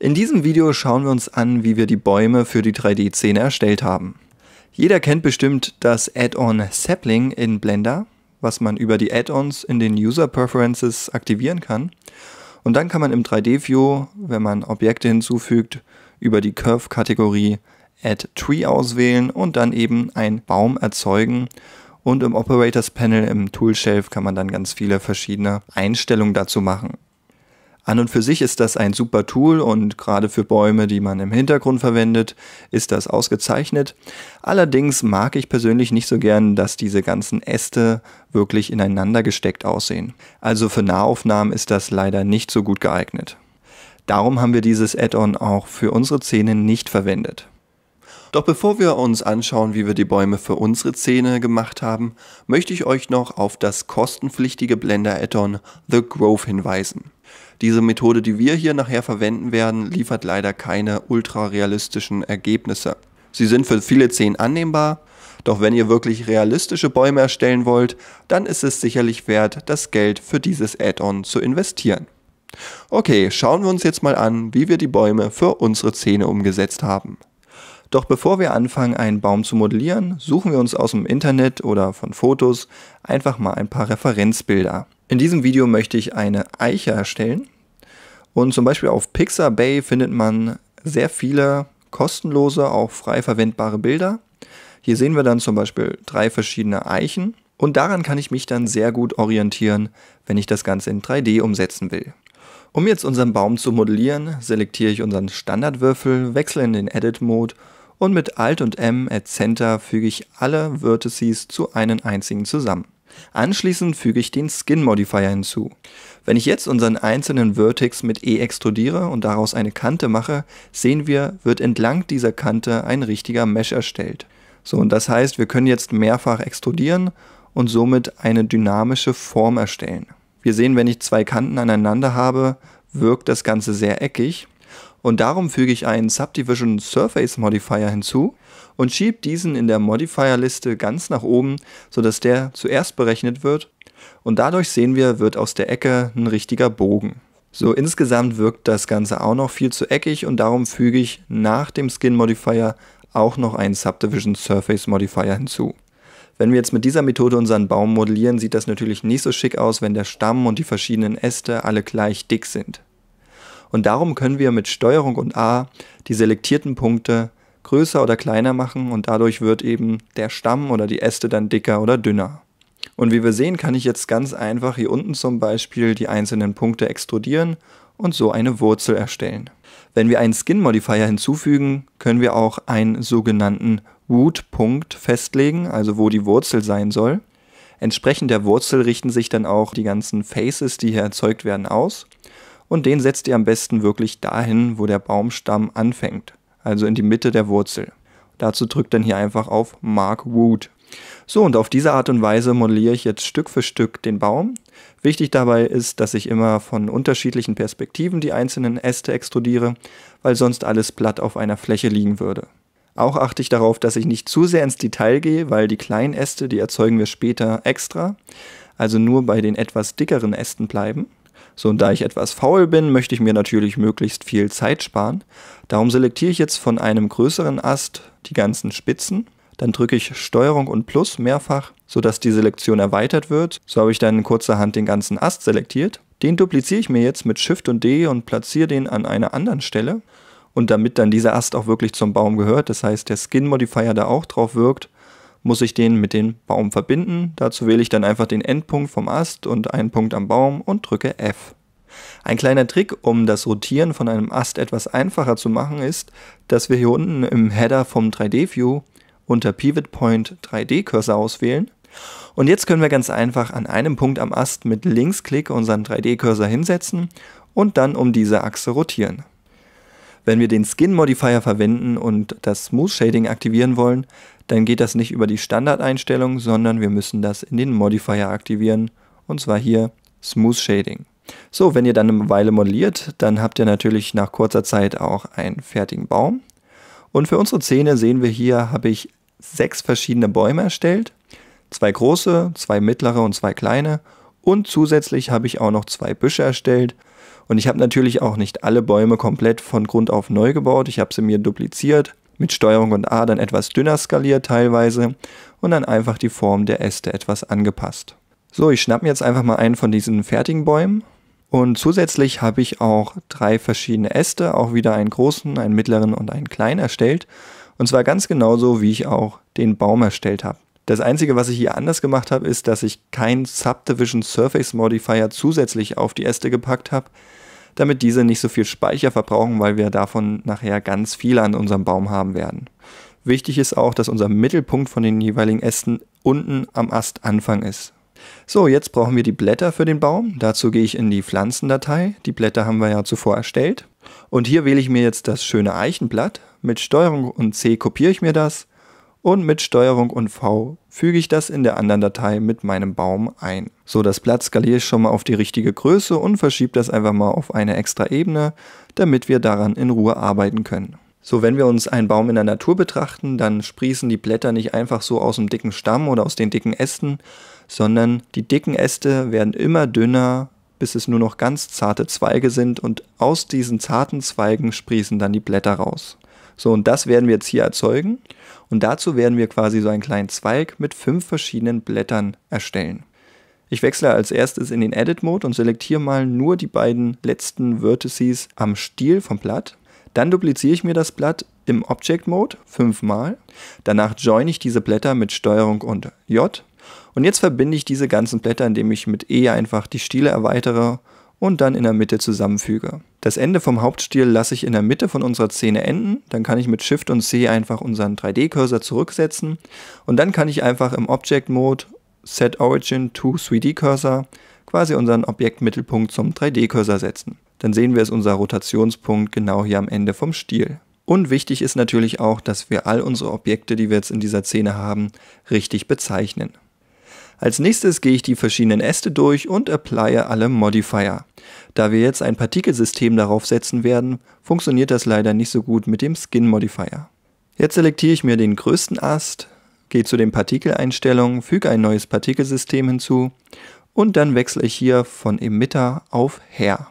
In diesem Video schauen wir uns an, wie wir die Bäume für die 3D-Szene erstellt haben. Jeder kennt bestimmt das Add-on Sapling in Blender, was man über die Add-ons in den User Preferences aktivieren kann. Und dann kann man im 3D-View, wenn man Objekte hinzufügt, über die Curve-Kategorie Add Tree auswählen und dann eben einen Baum erzeugen. Und im Operators Panel im Toolshelf kann man dann ganz viele verschiedene Einstellungen dazu machen. An und für sich ist das ein super Tool und gerade für Bäume, die man im Hintergrund verwendet, ist das ausgezeichnet. Allerdings mag ich persönlich nicht so gern, dass diese ganzen Äste wirklich ineinander gesteckt aussehen. Also für Nahaufnahmen ist das leider nicht so gut geeignet. Darum haben wir dieses Add-on auch für unsere Zähne nicht verwendet. Doch bevor wir uns anschauen, wie wir die Bäume für unsere Zähne gemacht haben, möchte ich euch noch auf das kostenpflichtige Blender Add-on The Grove hinweisen. Diese Methode, die wir hier nachher verwenden werden, liefert leider keine ultra-realistischen Ergebnisse. Sie sind für viele Zehen annehmbar, doch wenn ihr wirklich realistische Bäume erstellen wollt, dann ist es sicherlich wert, das Geld für dieses Add-on zu investieren. Okay, schauen wir uns jetzt mal an, wie wir die Bäume für unsere Zähne umgesetzt haben. Doch bevor wir anfangen, einen Baum zu modellieren, suchen wir uns aus dem Internet oder von Fotos einfach mal ein paar Referenzbilder. In diesem Video möchte ich eine Eiche erstellen. Und zum Beispiel auf Pixabay findet man sehr viele kostenlose, auch frei verwendbare Bilder. Hier sehen wir dann zum Beispiel drei verschiedene Eichen und daran kann ich mich dann sehr gut orientieren, wenn ich das Ganze in 3D umsetzen will. Um jetzt unseren Baum zu modellieren, selektiere ich unseren Standardwürfel, wechsle in den Edit-Mode und mit Alt und M at Center füge ich alle Vertices zu einem einzigen zusammen. Anschließend füge ich den Skin Modifier hinzu. Wenn ich jetzt unseren einzelnen Vertex mit E extrudiere und daraus eine Kante mache, sehen wir, wird entlang dieser Kante ein richtiger Mesh erstellt. So, und das heißt, wir können jetzt mehrfach extrudieren und somit eine dynamische Form erstellen. Wir sehen, wenn ich zwei Kanten aneinander habe, wirkt das Ganze sehr eckig und darum füge ich einen Subdivision Surface Modifier hinzu und schiebe diesen in der Modifier-Liste ganz nach oben, sodass der zuerst berechnet wird und dadurch sehen wir, wird aus der Ecke ein richtiger Bogen. So insgesamt wirkt das Ganze auch noch viel zu eckig und darum füge ich nach dem Skin Modifier auch noch einen Subdivision Surface Modifier hinzu. Wenn wir jetzt mit dieser Methode unseren Baum modellieren, sieht das natürlich nicht so schick aus, wenn der Stamm und die verschiedenen Äste alle gleich dick sind. Und darum können wir mit Steuerung und A die selektierten Punkte größer oder kleiner machen und dadurch wird eben der Stamm oder die Äste dann dicker oder dünner. Und wie wir sehen, kann ich jetzt ganz einfach hier unten zum Beispiel die einzelnen Punkte extrudieren und so eine Wurzel erstellen. Wenn wir einen Skin Modifier hinzufügen, können wir auch einen sogenannten Root-Punkt festlegen, also wo die Wurzel sein soll. Entsprechend der Wurzel richten sich dann auch die ganzen Faces, die hier erzeugt werden, aus und den setzt ihr am besten wirklich dahin, wo der Baumstamm anfängt, also in die Mitte der Wurzel. Dazu drückt dann hier einfach auf Mark Wood. So, und auf diese Art und Weise modelliere ich jetzt Stück für Stück den Baum. Wichtig dabei ist, dass ich immer von unterschiedlichen Perspektiven die einzelnen Äste extrudiere, weil sonst alles platt auf einer Fläche liegen würde. Auch achte ich darauf, dass ich nicht zu sehr ins Detail gehe, weil die kleinen Äste, die erzeugen wir später extra, also nur bei den etwas dickeren Ästen bleiben. So, und da ich etwas faul bin, möchte ich mir natürlich möglichst viel Zeit sparen. Darum selektiere ich jetzt von einem größeren Ast die ganzen Spitzen. Dann drücke ich Steuerung und Plus mehrfach, sodass die Selektion erweitert wird. So habe ich dann kurzerhand den ganzen Ast selektiert. Den dupliziere ich mir jetzt mit Shift und D und platziere den an einer anderen Stelle. Und damit dann dieser Ast auch wirklich zum Baum gehört, das heißt der Skin Modifier da auch drauf wirkt, muss ich den mit dem Baum verbinden. Dazu wähle ich dann einfach den Endpunkt vom Ast und einen Punkt am Baum und drücke F. Ein kleiner Trick, um das Rotieren von einem Ast etwas einfacher zu machen, ist, dass wir hier unten im Header vom 3D-View unter Pivot Point 3D-Cursor auswählen. Und jetzt können wir ganz einfach an einem Punkt am Ast mit Linksklick unseren 3D-Cursor hinsetzen und dann um diese Achse rotieren. Wenn wir den Skin Modifier verwenden und das Smooth Shading aktivieren wollen, dann geht das nicht über die Standardeinstellung, sondern wir müssen das in den Modifier aktivieren und zwar hier Smooth Shading. So, wenn ihr dann eine Weile modelliert, dann habt ihr natürlich nach kurzer Zeit auch einen fertigen Baum. Und für unsere Szene sehen wir hier, habe ich sechs verschiedene Bäume erstellt. Zwei große, zwei mittlere und zwei kleine. Und zusätzlich habe ich auch noch zwei Büsche erstellt. Und ich habe natürlich auch nicht alle Bäume komplett von Grund auf neu gebaut. Ich habe sie mir dupliziert mit Steuerung und A dann etwas dünner skaliert teilweise und dann einfach die Form der Äste etwas angepasst. So, ich schnappe mir jetzt einfach mal einen von diesen fertigen Bäumen und zusätzlich habe ich auch drei verschiedene Äste, auch wieder einen großen, einen mittleren und einen kleinen erstellt und zwar ganz genauso, wie ich auch den Baum erstellt habe. Das Einzige, was ich hier anders gemacht habe, ist, dass ich kein Subdivision Surface Modifier zusätzlich auf die Äste gepackt habe, damit diese nicht so viel Speicher verbrauchen, weil wir davon nachher ganz viel an unserem Baum haben werden. Wichtig ist auch, dass unser Mittelpunkt von den jeweiligen Ästen unten am Astanfang ist. So, jetzt brauchen wir die Blätter für den Baum. Dazu gehe ich in die Pflanzendatei. Die Blätter haben wir ja zuvor erstellt. Und hier wähle ich mir jetzt das schöne Eichenblatt. Mit STRG und C kopiere ich mir das und mit Steuerung und V füge ich das in der anderen Datei mit meinem Baum ein. So, das Blatt skaliere ich schon mal auf die richtige Größe und verschiebe das einfach mal auf eine extra Ebene, damit wir daran in Ruhe arbeiten können. So, wenn wir uns einen Baum in der Natur betrachten, dann sprießen die Blätter nicht einfach so aus dem dicken Stamm oder aus den dicken Ästen, sondern die dicken Äste werden immer dünner, bis es nur noch ganz zarte Zweige sind und aus diesen zarten Zweigen sprießen dann die Blätter raus. So, und das werden wir jetzt hier erzeugen. Und dazu werden wir quasi so einen kleinen Zweig mit fünf verschiedenen Blättern erstellen. Ich wechsle als erstes in den Edit Mode und selektiere mal nur die beiden letzten Vertices am Stiel vom Blatt. Dann dupliziere ich mir das Blatt im Object Mode fünfmal. Danach join ich diese Blätter mit Steuerung und J. Und jetzt verbinde ich diese ganzen Blätter, indem ich mit E einfach die Stiele erweitere und dann in der Mitte zusammenfüge. Das Ende vom Hauptstiel lasse ich in der Mitte von unserer Szene enden, dann kann ich mit Shift und C einfach unseren 3D-Cursor zurücksetzen und dann kann ich einfach im Object-Mode Set Origin to 3D-Cursor quasi unseren Objektmittelpunkt zum 3D-Cursor setzen. Dann sehen wir es unser Rotationspunkt genau hier am Ende vom Stiel. Und wichtig ist natürlich auch, dass wir all unsere Objekte, die wir jetzt in dieser Szene haben, richtig bezeichnen. Als nächstes gehe ich die verschiedenen Äste durch und apply alle Modifier. Da wir jetzt ein Partikelsystem darauf setzen werden, funktioniert das leider nicht so gut mit dem Skin Modifier. Jetzt selektiere ich mir den größten Ast, gehe zu den Partikeleinstellungen, füge ein neues Partikelsystem hinzu und dann wechsle ich hier von Emitter auf Hair.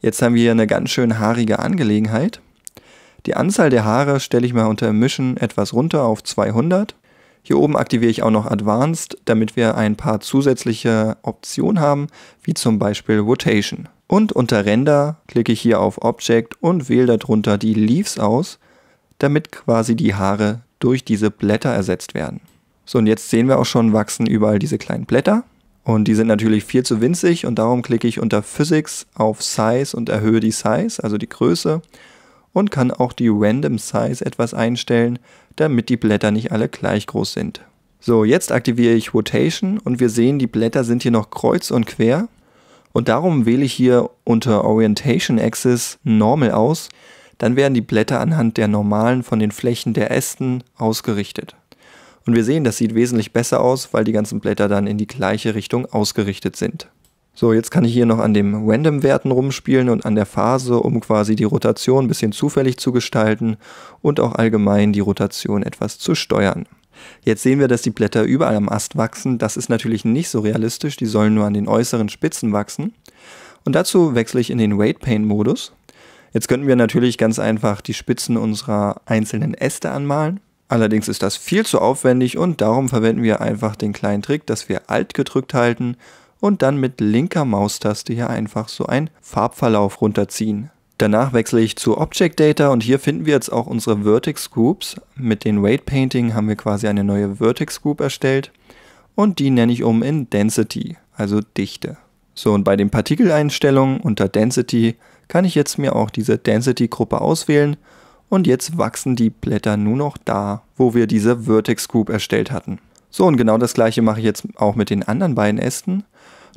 Jetzt haben wir hier eine ganz schön haarige Angelegenheit. Die Anzahl der Haare stelle ich mal unter Mischen etwas runter auf 200. Hier oben aktiviere ich auch noch Advanced, damit wir ein paar zusätzliche Optionen haben, wie zum Beispiel Rotation. Und unter Render klicke ich hier auf Object und wähle darunter die Leaves aus, damit quasi die Haare durch diese Blätter ersetzt werden. So, und jetzt sehen wir auch schon, wachsen überall diese kleinen Blätter. Und die sind natürlich viel zu winzig und darum klicke ich unter Physics auf Size und erhöhe die Size, also die Größe. Und kann auch die Random Size etwas einstellen, damit die Blätter nicht alle gleich groß sind. So, jetzt aktiviere ich Rotation und wir sehen, die Blätter sind hier noch kreuz und quer. Und darum wähle ich hier unter Orientation Axis Normal aus. Dann werden die Blätter anhand der normalen von den Flächen der Ästen ausgerichtet. Und wir sehen, das sieht wesentlich besser aus, weil die ganzen Blätter dann in die gleiche Richtung ausgerichtet sind. So, jetzt kann ich hier noch an dem Random-Werten rumspielen und an der Phase, um quasi die Rotation ein bisschen zufällig zu gestalten und auch allgemein die Rotation etwas zu steuern. Jetzt sehen wir, dass die Blätter überall am Ast wachsen. Das ist natürlich nicht so realistisch, die sollen nur an den äußeren Spitzen wachsen. Und dazu wechsle ich in den Weight Paint Modus. Jetzt könnten wir natürlich ganz einfach die Spitzen unserer einzelnen Äste anmalen. Allerdings ist das viel zu aufwendig und darum verwenden wir einfach den kleinen Trick, dass wir Alt gedrückt halten und dann mit linker Maustaste hier einfach so einen Farbverlauf runterziehen. Danach wechsle ich zu Object Data und hier finden wir jetzt auch unsere Vertex Groups. Mit den Weight Painting haben wir quasi eine neue Vertex Group erstellt und die nenne ich um in Density, also Dichte. So und bei den Partikeleinstellungen unter Density kann ich jetzt mir auch diese Density Gruppe auswählen und jetzt wachsen die Blätter nur noch da, wo wir diese Vertex Group erstellt hatten. So und genau das gleiche mache ich jetzt auch mit den anderen beiden Ästen.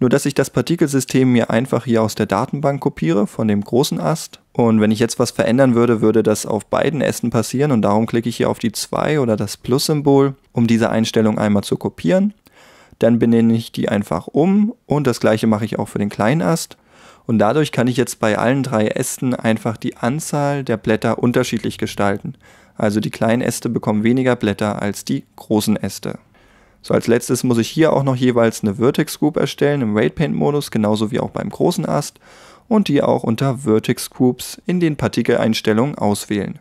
Nur dass ich das Partikelsystem mir einfach hier aus der Datenbank kopiere von dem großen Ast. Und wenn ich jetzt was verändern würde, würde das auf beiden Ästen passieren und darum klicke ich hier auf die 2 oder das Plus-Symbol, um diese Einstellung einmal zu kopieren. Dann benenne ich die einfach um und das gleiche mache ich auch für den kleinen Ast. Und dadurch kann ich jetzt bei allen drei Ästen einfach die Anzahl der Blätter unterschiedlich gestalten. Also die kleinen Äste bekommen weniger Blätter als die großen Äste. So, als letztes muss ich hier auch noch jeweils eine Vertex Group erstellen im Raid Paint Modus, genauso wie auch beim großen Ast und die auch unter Vertex Groups in den Partikeleinstellungen auswählen.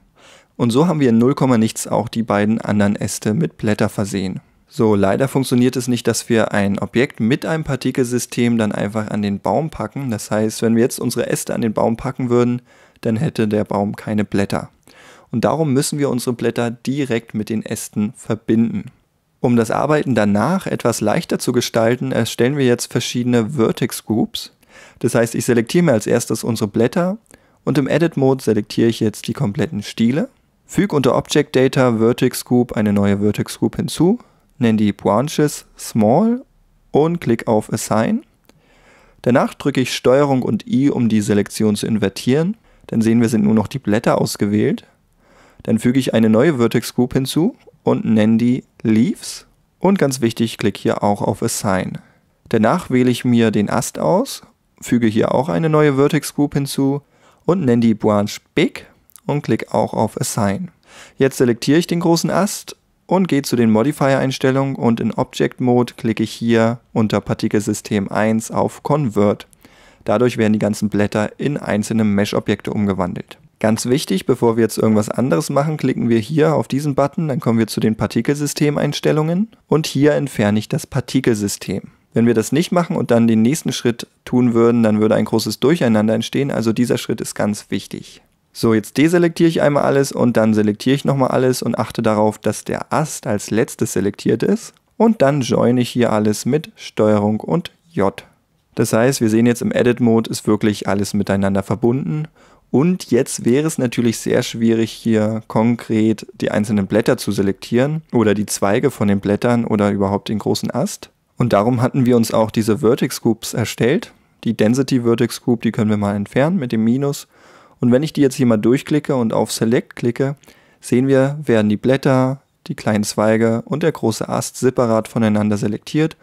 Und so haben wir in 0, nichts auch die beiden anderen Äste mit Blätter versehen. So, leider funktioniert es nicht, dass wir ein Objekt mit einem Partikelsystem dann einfach an den Baum packen. Das heißt, wenn wir jetzt unsere Äste an den Baum packen würden, dann hätte der Baum keine Blätter. Und darum müssen wir unsere Blätter direkt mit den Ästen verbinden. Um das Arbeiten danach etwas leichter zu gestalten, erstellen wir jetzt verschiedene Vertex Groups. Das heißt, ich selektiere mir als erstes unsere Blätter und im Edit Mode selektiere ich jetzt die kompletten Stiele. Füge unter Object Data Vertex Group eine neue Vertex Group hinzu, nenne die Branches Small und klicke auf Assign. Danach drücke ich STRG und I, um die Selektion zu invertieren. Dann sehen wir, sind nur noch die Blätter ausgewählt. Dann füge ich eine neue Vertex Group hinzu und nenne die Leaves. Und ganz wichtig, klicke hier auch auf Assign. Danach wähle ich mir den Ast aus, füge hier auch eine neue Vertex Group hinzu und nenne die Branch Big und klicke auch auf Assign. Jetzt selektiere ich den großen Ast und gehe zu den Modifier-Einstellungen und in Object Mode klicke ich hier unter Partikelsystem 1 auf Convert. Dadurch werden die ganzen Blätter in einzelne Mesh-Objekte umgewandelt. Ganz wichtig, bevor wir jetzt irgendwas anderes machen, klicken wir hier auf diesen Button, dann kommen wir zu den Partikelsystemeinstellungen und hier entferne ich das Partikelsystem. Wenn wir das nicht machen und dann den nächsten Schritt tun würden, dann würde ein großes Durcheinander entstehen, also dieser Schritt ist ganz wichtig. So, jetzt deselektiere ich einmal alles und dann selektiere ich nochmal alles und achte darauf, dass der Ast als letztes selektiert ist und dann join ich hier alles mit STRG und J. Das heißt, wir sehen jetzt im Edit-Mode ist wirklich alles miteinander verbunden und jetzt wäre es natürlich sehr schwierig, hier konkret die einzelnen Blätter zu selektieren oder die Zweige von den Blättern oder überhaupt den großen Ast. Und darum hatten wir uns auch diese Vertex Groups erstellt. Die Density Vertex Group, die können wir mal entfernen mit dem Minus. Und wenn ich die jetzt hier mal durchklicke und auf Select klicke, sehen wir, werden die Blätter, die kleinen Zweige und der große Ast separat voneinander selektiert.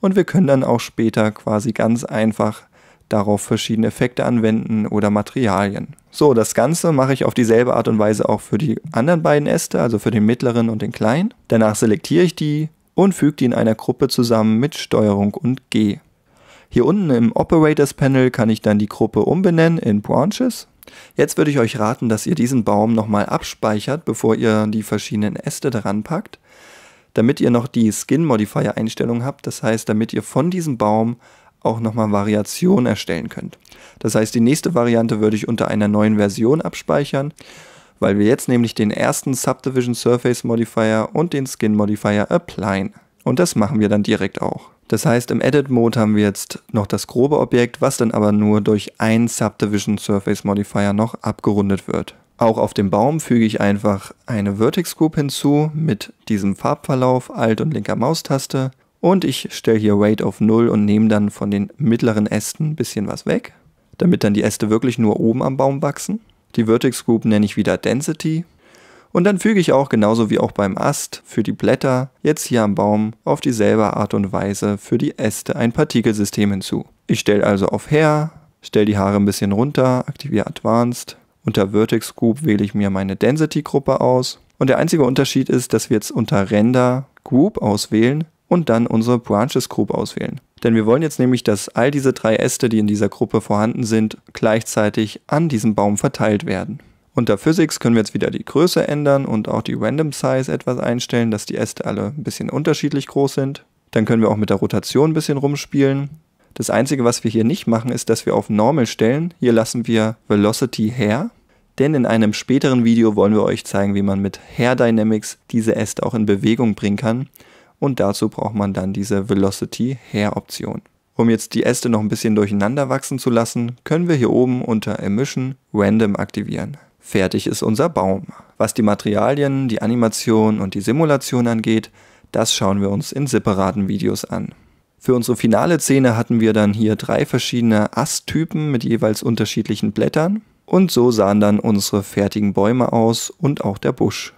Und wir können dann auch später quasi ganz einfach darauf verschiedene Effekte anwenden oder Materialien. So, das Ganze mache ich auf dieselbe Art und Weise auch für die anderen beiden Äste, also für den mittleren und den kleinen. Danach selektiere ich die und füge die in einer Gruppe zusammen mit Steuerung und G. Hier unten im Operators Panel kann ich dann die Gruppe umbenennen in Branches. Jetzt würde ich euch raten, dass ihr diesen Baum nochmal abspeichert, bevor ihr die verschiedenen Äste daran packt, damit ihr noch die Skin Modifier Einstellung habt. Das heißt, damit ihr von diesem Baum auch nochmal Variationen erstellen könnt. Das heißt, die nächste Variante würde ich unter einer neuen Version abspeichern, weil wir jetzt nämlich den ersten Subdivision Surface Modifier und den Skin Modifier applyen. Und das machen wir dann direkt auch. Das heißt, im Edit Mode haben wir jetzt noch das grobe Objekt, was dann aber nur durch einen Subdivision Surface Modifier noch abgerundet wird. Auch auf dem Baum füge ich einfach eine Vertex Group hinzu mit diesem Farbverlauf Alt und linker Maustaste und ich stelle hier Weight auf 0 und nehme dann von den mittleren Ästen ein bisschen was weg, damit dann die Äste wirklich nur oben am Baum wachsen. Die Vertex Group nenne ich wieder Density. Und dann füge ich auch genauso wie auch beim Ast für die Blätter jetzt hier am Baum auf dieselbe Art und Weise für die Äste ein Partikelsystem hinzu. Ich stelle also auf Hair, stelle die Haare ein bisschen runter, aktiviere Advanced. Unter Vertex Group wähle ich mir meine Density Gruppe aus. Und der einzige Unterschied ist, dass wir jetzt unter Render Group auswählen und dann unsere Branches Group auswählen. Denn wir wollen jetzt nämlich, dass all diese drei Äste, die in dieser Gruppe vorhanden sind, gleichzeitig an diesem Baum verteilt werden. Unter Physics können wir jetzt wieder die Größe ändern und auch die Random Size etwas einstellen, dass die Äste alle ein bisschen unterschiedlich groß sind. Dann können wir auch mit der Rotation ein bisschen rumspielen. Das Einzige, was wir hier nicht machen, ist, dass wir auf Normal stellen. Hier lassen wir Velocity her, denn in einem späteren Video wollen wir euch zeigen, wie man mit Hair Dynamics diese Äste auch in Bewegung bringen kann und dazu braucht man dann diese Velocity Hair Option. Um jetzt die Äste noch ein bisschen durcheinander wachsen zu lassen, können wir hier oben unter Emission Random aktivieren. Fertig ist unser Baum. Was die Materialien, die Animation und die Simulation angeht, das schauen wir uns in separaten Videos an. Für unsere finale Szene hatten wir dann hier drei verschiedene Asttypen mit jeweils unterschiedlichen Blättern. Und so sahen dann unsere fertigen Bäume aus und auch der Busch.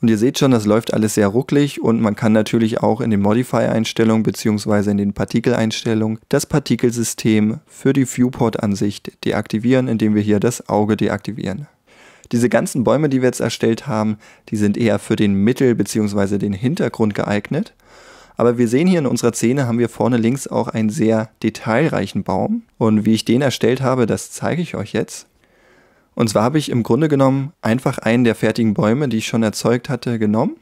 Und ihr seht schon, das läuft alles sehr rucklig und man kann natürlich auch in den Modify-Einstellungen bzw. in den Partikeleinstellungen das Partikelsystem für die Viewport-Ansicht deaktivieren, indem wir hier das Auge deaktivieren. Diese ganzen Bäume, die wir jetzt erstellt haben, die sind eher für den Mittel- bzw. den Hintergrund geeignet. Aber wir sehen hier in unserer Szene haben wir vorne links auch einen sehr detailreichen Baum. Und wie ich den erstellt habe, das zeige ich euch jetzt. Und zwar habe ich im Grunde genommen einfach einen der fertigen Bäume, die ich schon erzeugt hatte, genommen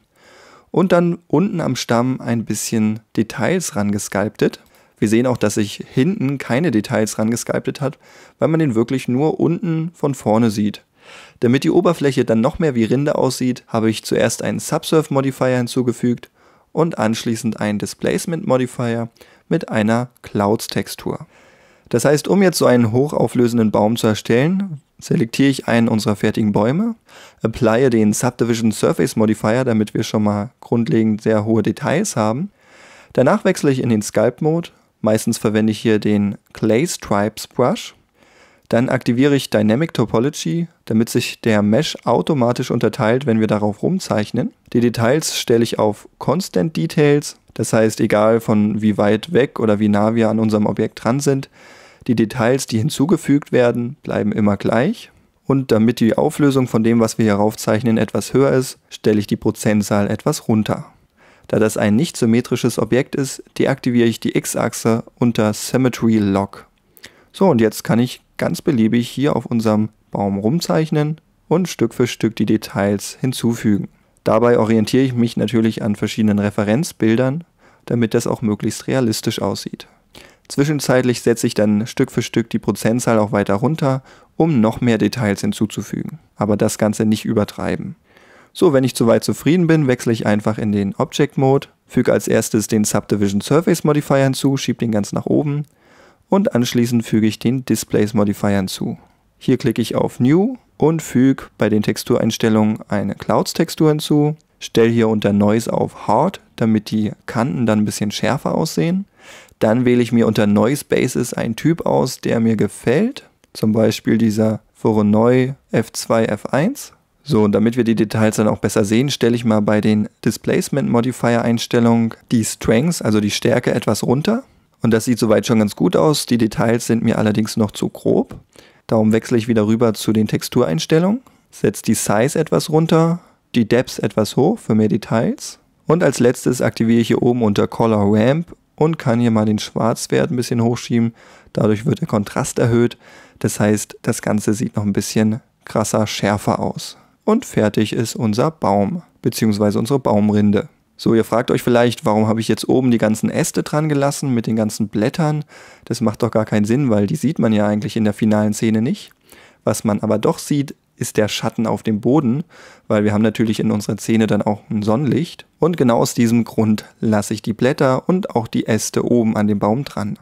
und dann unten am Stamm ein bisschen Details rangesculptet. Wir sehen auch, dass sich hinten keine Details rangesculptet hat, weil man den wirklich nur unten von vorne sieht. Damit die Oberfläche dann noch mehr wie Rinde aussieht, habe ich zuerst einen Subsurf Modifier hinzugefügt und anschließend einen Displacement Modifier mit einer Clouds Textur. Das heißt, um jetzt so einen hochauflösenden Baum zu erstellen, selektiere ich einen unserer fertigen Bäume, apply den Subdivision Surface Modifier, damit wir schon mal grundlegend sehr hohe Details haben. Danach wechsle ich in den Sculpt Mode. Meistens verwende ich hier den Clay Stripes Brush. Dann aktiviere ich Dynamic Topology, damit sich der Mesh automatisch unterteilt, wenn wir darauf rumzeichnen. Die Details stelle ich auf Constant Details, das heißt egal von wie weit weg oder wie nah wir an unserem Objekt dran sind, die Details, die hinzugefügt werden, bleiben immer gleich. Und damit die Auflösung von dem, was wir hier raufzeichnen, etwas höher ist, stelle ich die Prozentzahl etwas runter. Da das ein nicht symmetrisches Objekt ist, deaktiviere ich die X-Achse unter Symmetry Lock. So, und jetzt kann ich ganz beliebig hier auf unserem Baum rumzeichnen und Stück für Stück die Details hinzufügen. Dabei orientiere ich mich natürlich an verschiedenen Referenzbildern, damit das auch möglichst realistisch aussieht. Zwischenzeitlich setze ich dann Stück für Stück die Prozentzahl auch weiter runter, um noch mehr Details hinzuzufügen. Aber das Ganze nicht übertreiben. So, wenn ich soweit zufrieden bin, wechsle ich einfach in den Object Mode, füge als erstes den Subdivision Surface Modifier hinzu, schiebe den ganz nach oben und anschließend füge ich den Displays Modifier hinzu. Hier klicke ich auf New und füge bei den Textureinstellungen eine Clouds Textur hinzu, stelle hier unter Noise auf Hard, damit die Kanten dann ein bisschen schärfer aussehen dann wähle ich mir unter Noise Bases einen Typ aus, der mir gefällt. Zum Beispiel dieser Voronoi F2 F1. So, und damit wir die Details dann auch besser sehen, stelle ich mal bei den Displacement Modifier Einstellungen die Strengths, also die Stärke, etwas runter. Und das sieht soweit schon ganz gut aus. Die Details sind mir allerdings noch zu grob. Darum wechsle ich wieder rüber zu den Textureinstellungen, setze die Size etwas runter, die Depth etwas hoch für mehr Details. Und als letztes aktiviere ich hier oben unter Color Ramp und kann hier mal den Schwarzwert ein bisschen hochschieben. Dadurch wird der Kontrast erhöht. Das heißt, das Ganze sieht noch ein bisschen krasser, schärfer aus. Und fertig ist unser Baum, beziehungsweise unsere Baumrinde. So, ihr fragt euch vielleicht, warum habe ich jetzt oben die ganzen Äste dran gelassen mit den ganzen Blättern? Das macht doch gar keinen Sinn, weil die sieht man ja eigentlich in der finalen Szene nicht. Was man aber doch sieht, ist der Schatten auf dem Boden, weil wir haben natürlich in unserer Zähne dann auch ein Sonnenlicht. Und genau aus diesem Grund lasse ich die Blätter und auch die Äste oben an dem Baum dran.